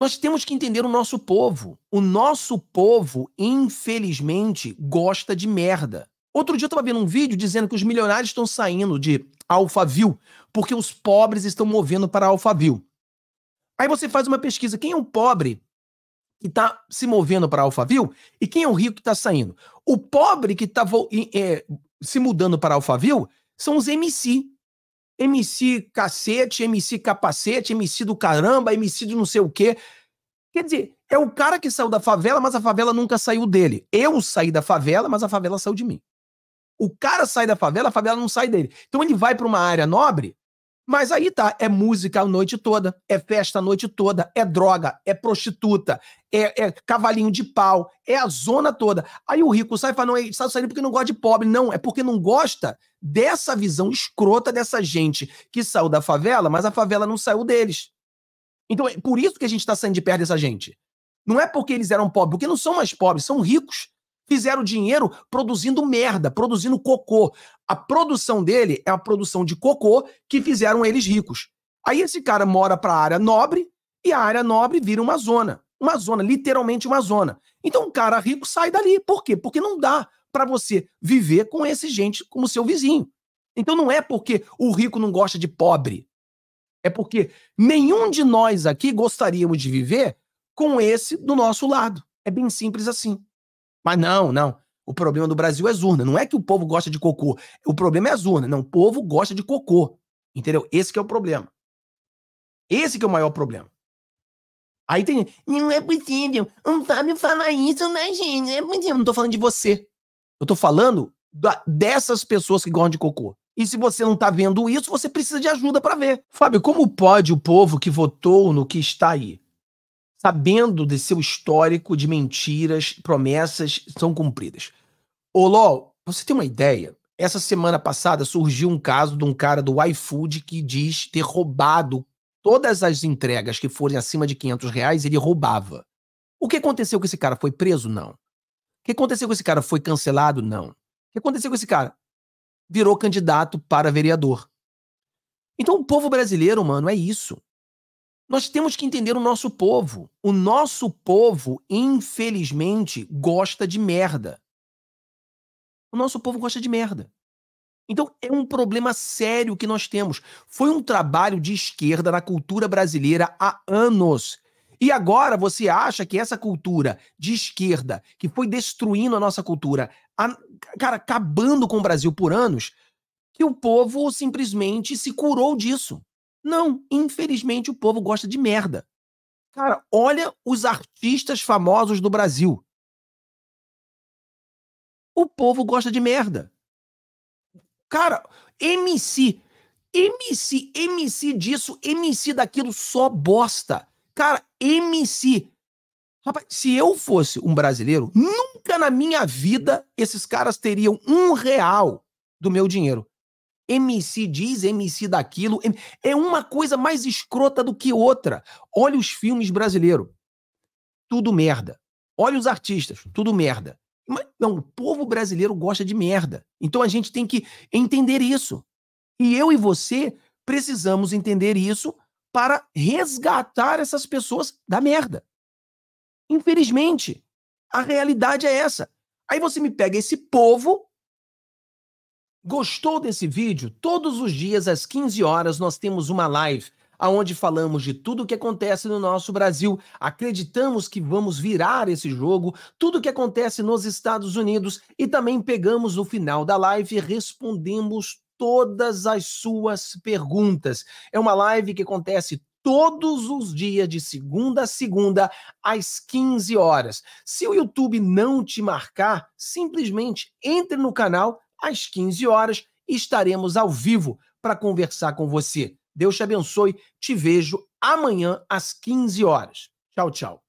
Nós temos que entender o nosso povo. O nosso povo, infelizmente, gosta de merda. Outro dia eu estava vendo um vídeo dizendo que os milionários estão saindo de Alphaville porque os pobres estão movendo para Alphaville. Aí você faz uma pesquisa, quem é o pobre que está se movendo para Alphaville e quem é o rico que está saindo? O pobre que está é, se mudando para Alphaville são os MC, MC cacete, MC capacete, MC do caramba, MC do não sei o quê. Quer dizer, é o cara que saiu da favela, mas a favela nunca saiu dele. Eu saí da favela, mas a favela saiu de mim. O cara sai da favela, a favela não sai dele. Então ele vai para uma área nobre mas aí tá, é música a noite toda, é festa a noite toda, é droga, é prostituta, é, é cavalinho de pau, é a zona toda. Aí o rico sai e fala, não, ele está saindo porque não gosta de pobre. Não, é porque não gosta dessa visão escrota dessa gente que saiu da favela, mas a favela não saiu deles. Então é por isso que a gente está saindo de perto dessa gente. Não é porque eles eram pobres, porque não são mais pobres, são ricos fizeram dinheiro produzindo merda, produzindo cocô. A produção dele é a produção de cocô que fizeram eles ricos. Aí esse cara mora para a área nobre e a área nobre vira uma zona, uma zona, literalmente uma zona. Então o cara rico sai dali. Por quê? Porque não dá para você viver com esse gente como seu vizinho. Então não é porque o rico não gosta de pobre. É porque nenhum de nós aqui gostaríamos de viver com esse do nosso lado. É bem simples assim. Mas não, não. O problema do Brasil é as urnas. Não é que o povo gosta de cocô. O problema é as urnas. Não, o povo gosta de cocô. Entendeu? Esse que é o problema. Esse que é o maior problema. Aí tem. Não é possível. Um Fábio falar isso na né, gente. Não é possível. Não tô falando de você. Eu tô falando da, dessas pessoas que gostam de cocô. E se você não tá vendo isso, você precisa de ajuda para ver. Fábio, como pode o povo que votou no que está aí sabendo de seu histórico de mentiras, promessas são cumpridas. Ô, LOL, você tem uma ideia? Essa semana passada surgiu um caso de um cara do iFood que diz ter roubado todas as entregas que forem acima de 500 reais, ele roubava. O que aconteceu com esse cara? Foi preso? Não. O que aconteceu com esse cara? Foi cancelado? Não. O que aconteceu com esse cara? Virou candidato para vereador. Então o povo brasileiro, mano, é isso. Nós temos que entender o nosso povo. O nosso povo, infelizmente, gosta de merda. O nosso povo gosta de merda. Então é um problema sério que nós temos. Foi um trabalho de esquerda na cultura brasileira há anos. E agora você acha que essa cultura de esquerda, que foi destruindo a nossa cultura, a, cara, acabando com o Brasil por anos, que o povo simplesmente se curou disso. Não, infelizmente o povo gosta de merda. Cara, olha os artistas famosos do Brasil. O povo gosta de merda. Cara, MC, MC, MC disso, MC daquilo, só bosta. Cara, MC. Rapaz, se eu fosse um brasileiro, nunca na minha vida esses caras teriam um real do meu dinheiro. MC diz, MC daquilo. É uma coisa mais escrota do que outra. Olha os filmes brasileiros. Tudo merda. Olha os artistas. Tudo merda. Não, o povo brasileiro gosta de merda. Então a gente tem que entender isso. E eu e você precisamos entender isso para resgatar essas pessoas da merda. Infelizmente, a realidade é essa. Aí você me pega esse povo Gostou desse vídeo? Todos os dias às 15 horas nós temos uma live aonde falamos de tudo o que acontece no nosso Brasil, acreditamos que vamos virar esse jogo, tudo o que acontece nos Estados Unidos e também pegamos no final da live e respondemos todas as suas perguntas. É uma live que acontece todos os dias, de segunda a segunda, às 15 horas. Se o YouTube não te marcar, simplesmente entre no canal às 15 horas, estaremos ao vivo para conversar com você. Deus te abençoe. Te vejo amanhã às 15 horas. Tchau, tchau.